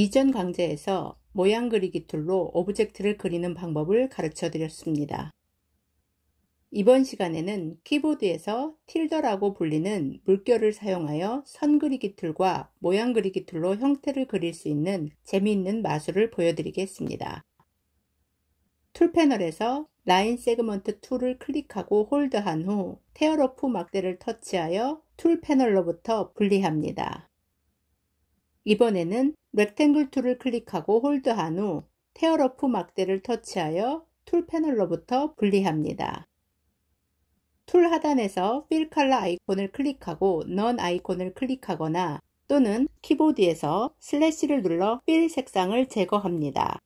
이전 강좌에서 모양 그리기 툴로 오브젝트를 그리는 방법을 가르쳐 드렸습니다. 이번 시간에는 키보드에서 틸더라고 불리는 물결을 사용하여 선 그리기 툴과 모양 그리기 툴로 형태를 그릴 수 있는 재미있는 마술을 보여드리겠습니다. 툴 패널에서 라인 세그먼트 툴을 클릭하고 홀드한 후 테어러프 막대를 터치하여 툴 패널로부터 분리합니다. 이번에는 렉탱글 툴을 클릭하고 홀드한 후 테어러프 막대를 터치하여 툴 패널로부터 분리합니다. 툴 하단에서 필 컬러 아이콘을 클릭하고 넌 아이콘을 클릭하거나 또는 키보드에서 슬래시를 눌러 필 색상을 제거합니다.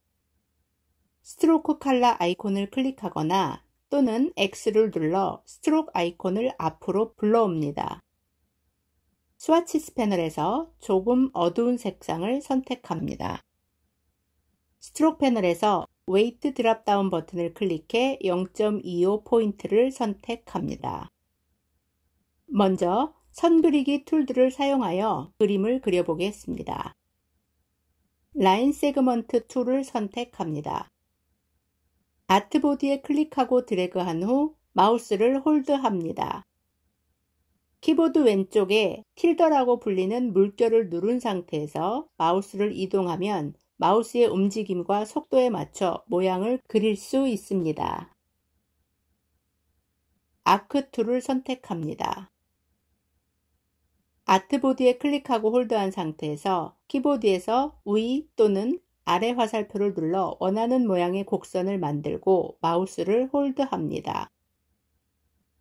스트로크 칼라 아이콘을 클릭하거나 또는 X를 눌러 스트로크 아이콘을 앞으로 불러옵니다. 스와치스 패널에서 조금 어두운 색상을 선택합니다. 스트로크 패널에서 웨이트 드랍 다운 버튼을 클릭해 0.25 포인트를 선택합니다. 먼저 선 그리기 툴들을 사용하여 그림을 그려보겠습니다. 라인 세그먼트 툴을 선택합니다. 아트보드에 클릭하고 드래그한 후 마우스를 홀드합니다. 키보드 왼쪽에 틸더라고 불리는 물결을 누른 상태에서 마우스를 이동하면 마우스의 움직임과 속도에 맞춰 모양을 그릴 수 있습니다. 아크 툴을 선택합니다. 아트보드에 클릭하고 홀드한 상태에서 키보드에서 위 또는 아래 화살표를 눌러 원하는 모양의 곡선을 만들고 마우스를 홀드합니다.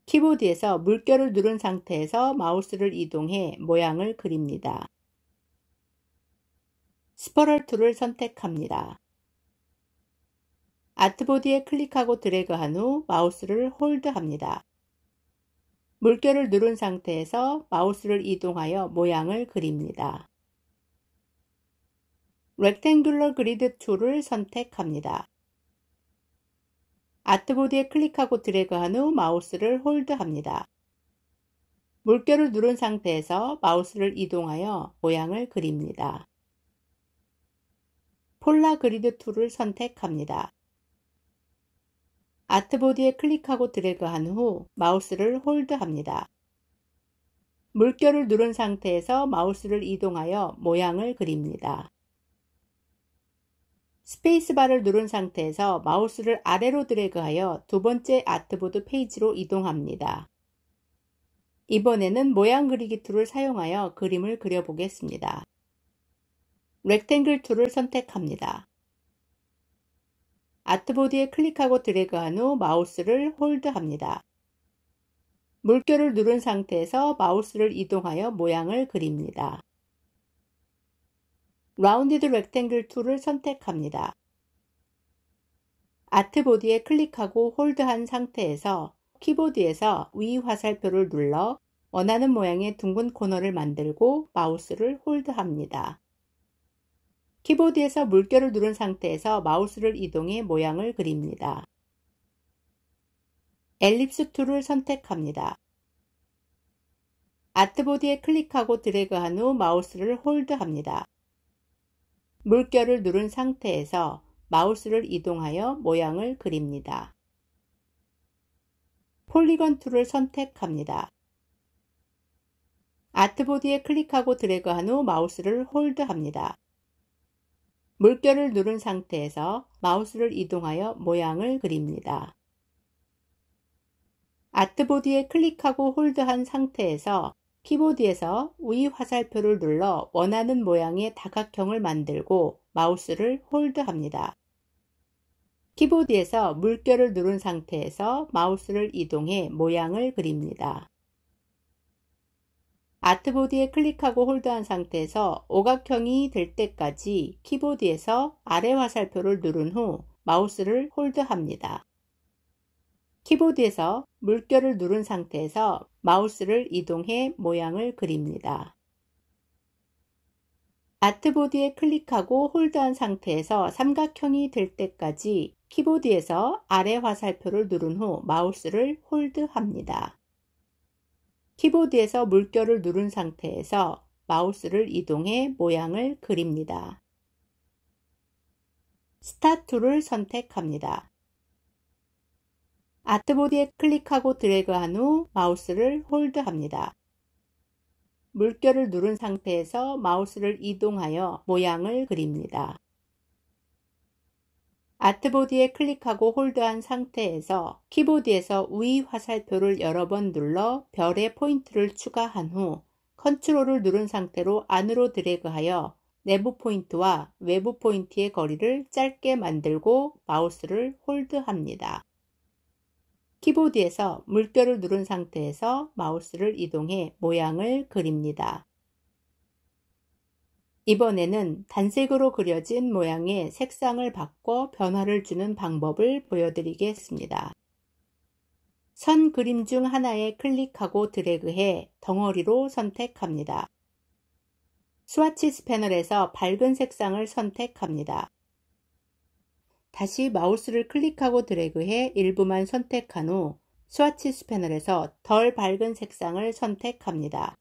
키보드에서 물결을 누른 상태에서 마우스를 이동해 모양을 그립니다. 스퍼럴 툴을 선택합니다. 아트보드에 클릭하고 드래그한 후 마우스를 홀드합니다. 물결을 누른 상태에서 마우스를 이동하여 모양을 그립니다. 렉탱귤러 그리드 툴을 선택합니다. 아트보드에 클릭하고 드래그한 후 마우스를 홀드합니다. 물결을 누른 상태에서 마우스를 이동하여 모양을 그립니다. 폴라 그리드 툴을 선택합니다. 아트보드에 클릭하고 드래그한 후 마우스를 홀드합니다. 물결을 누른 상태에서 마우스를 이동하여 모양을 그립니다. 스페이스바를 누른 상태에서 마우스를 아래로 드래그하여 두 번째 아트보드 페이지로 이동합니다. 이번에는 모양 그리기 툴을 사용하여 그림을 그려보겠습니다. 렉탱글 툴을 선택합니다. 아트보드에 클릭하고 드래그한 후 마우스를 홀드합니다. 물결을 누른 상태에서 마우스를 이동하여 모양을 그립니다. 라운디드 렉탱글 툴을 선택합니다. 아트보디에 클릭하고 홀드한 상태에서 키보드에서 위 화살표를 눌러 원하는 모양의 둥근 코너를 만들고 마우스를 홀드합니다. 키보드에서 물결을 누른 상태에서 마우스를 이동해 모양을 그립니다. 엘립스 툴을 선택합니다. 아트보디에 클릭하고 드래그한 후 마우스를 홀드합니다. 물결을 누른 상태에서 마우스를 이동하여 모양을 그립니다. 폴리건 툴을 선택합니다. 아트보드에 클릭하고 드래그한 후 마우스를 홀드합니다. 물결을 누른 상태에서 마우스를 이동하여 모양을 그립니다. 아트보드에 클릭하고 홀드한 상태에서 키보드에서 위 화살표를 눌러 원하는 모양의 다각형을 만들고 마우스를 홀드합니다. 키보드에서 물결을 누른 상태에서 마우스를 이동해 모양을 그립니다. 아트보드에 클릭하고 홀드한 상태에서 오각형이 될 때까지 키보드에서 아래 화살표를 누른 후 마우스를 홀드합니다. 키보드에서 물결을 누른 상태에서 마우스를 이동해 모양을 그립니다. 아트보드에 클릭하고 홀드한 상태에서 삼각형이 될 때까지 키보드에서 아래 화살표를 누른 후 마우스를 홀드합니다. 키보드에서 물결을 누른 상태에서 마우스를 이동해 모양을 그립니다. 스타툴를 선택합니다. 아트보디에 클릭하고 드래그한 후 마우스를 홀드합니다. 물결을 누른 상태에서 마우스를 이동하여 모양을 그립니다. 아트보디에 클릭하고 홀드한 상태에서 키보드에서 위 화살표를 여러 번 눌러 별의 포인트를 추가한 후 컨트롤을 누른 상태로 안으로 드래그하여 내부 포인트와 외부 포인트의 거리를 짧게 만들고 마우스를 홀드합니다. 키보드에서 물결을 누른 상태에서 마우스를 이동해 모양을 그립니다. 이번에는 단색으로 그려진 모양의 색상을 바꿔 변화를 주는 방법을 보여드리겠습니다. 선 그림 중 하나에 클릭하고 드래그해 덩어리로 선택합니다. 스와치 스 패널에서 밝은 색상을 선택합니다. 다시 마우스를 클릭하고 드래그해 일부만 선택한 후 스와치 스패널에서 덜 밝은 색상을 선택합니다.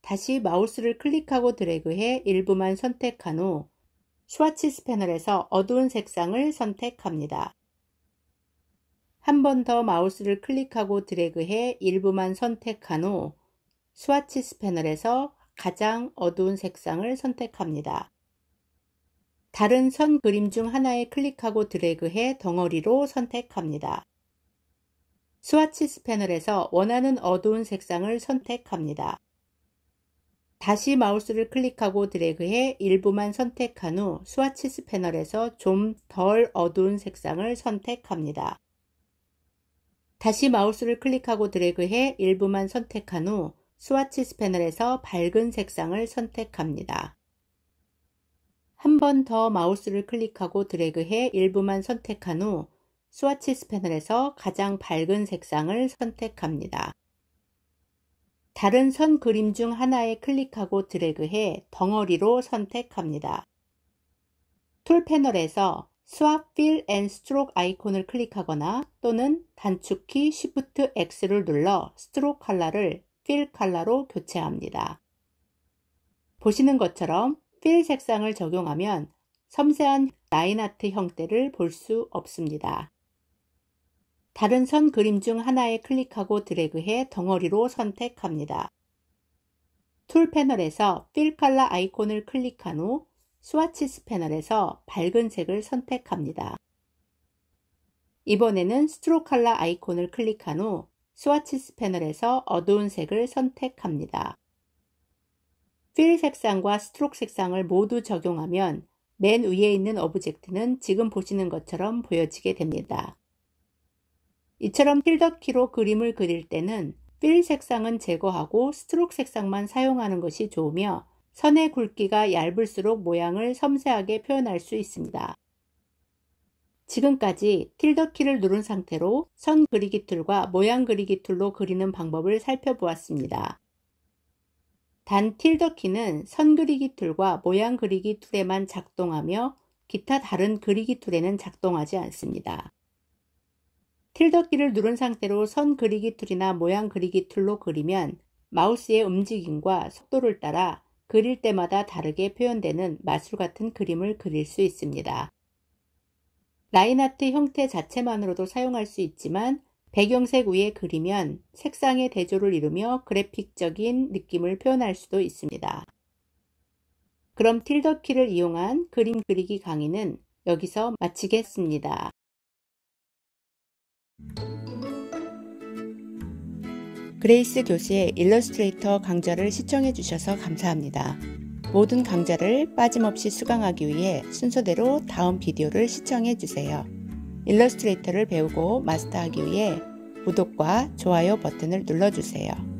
다시 마우스를 클릭하고 드래그해 일부만 선택한 후 스와치 스패널에서 어두운 색상을 선택합니다. 한 번 더 마우스를 클릭하고 드래그해 일부만 선택한 후 스와치 스패널에서 가장 어두운 색상을 선택합니다. 다른 선 그림 중 하나에 클릭하고 드래그해 덩어리로 선택합니다. 스와치스 패널에서 원하는 어두운 색상을 선택합니다. 다시 마우스를 클릭하고 드래그해 일부만 선택한 후 스와치스 패널에서 좀 덜 어두운 색상을 선택합니다. 다시 마우스를 클릭하고 드래그해 일부만 선택한 후 스와치스 패널에서 밝은 색상을 선택합니다. 한번더 마우스를 클릭하고 드래그해 일부만 선택한 후 스와치스 패널에서 가장 밝은 색상을 선택합니다. 다른 선 그림 중 하나에 클릭하고 드래그해 덩어리로 선택합니다. 툴 패널에서 Swap, Fill and Stroke 아이콘을 클릭하거나 또는 단축키 Shift X를 눌러 s t 스트로크 컬러를 Fill 컬러로 교체합니다. 보시는 것처럼 필 색상을 적용하면 섬세한 라인아트 형태를 볼 수 없습니다. 다른 선 그림 중 하나에 클릭하고 드래그해 덩어리로 선택합니다. 툴 패널에서 필 칼라 아이콘을 클릭한 후 스와치스 패널에서 밝은 색을 선택합니다. 이번에는 스트로 칼라 아이콘을 클릭한 후 스와치스 패널에서 어두운 색을 선택합니다. 필 색상과 스트록 색상을 모두 적용하면 맨 위에 있는 오브젝트는 지금 보시는 것처럼 보여지게 됩니다. 이처럼 필더키로 그림을 그릴 때는 필 색상은 제거하고 스트록 색상만 사용하는 것이 좋으며 선의 굵기가 얇을수록 모양을 섬세하게 표현할 수 있습니다. 지금까지 틸더키를 누른 상태로 선 그리기 툴과 모양 그리기 툴로 그리는 방법을 살펴보았습니다. 단 틸더키는 선 그리기 툴과 모양 그리기 툴에만 작동하며 기타 다른 그리기 툴에는 작동하지 않습니다. 틸더키를 누른 상태로 선 그리기 툴이나 모양 그리기 툴로 그리면 마우스의 움직임과 속도를 따라 그릴 때마다 다르게 표현되는 마술 같은 그림을 그릴 수 있습니다. 라인 아트 형태 자체만으로도 사용할 수 있지만 배경색 위에 그리면 색상의 대조를 이루며 그래픽적인 느낌을 표현할 수도 있습니다. 그럼 틸더 키를 이용한 그림 그리기 강의는 여기서 마치겠습니다. 그레이스 교수의 일러스트레이터 강좌를 시청해 주셔서 감사합니다. 모든 강좌를 빠짐없이 수강하기 위해 순서대로 다음 비디오를 시청해 주세요. 일러스트레이터를 배우고 마스터하기 위해 구독과 좋아요 버튼을 눌러주세요.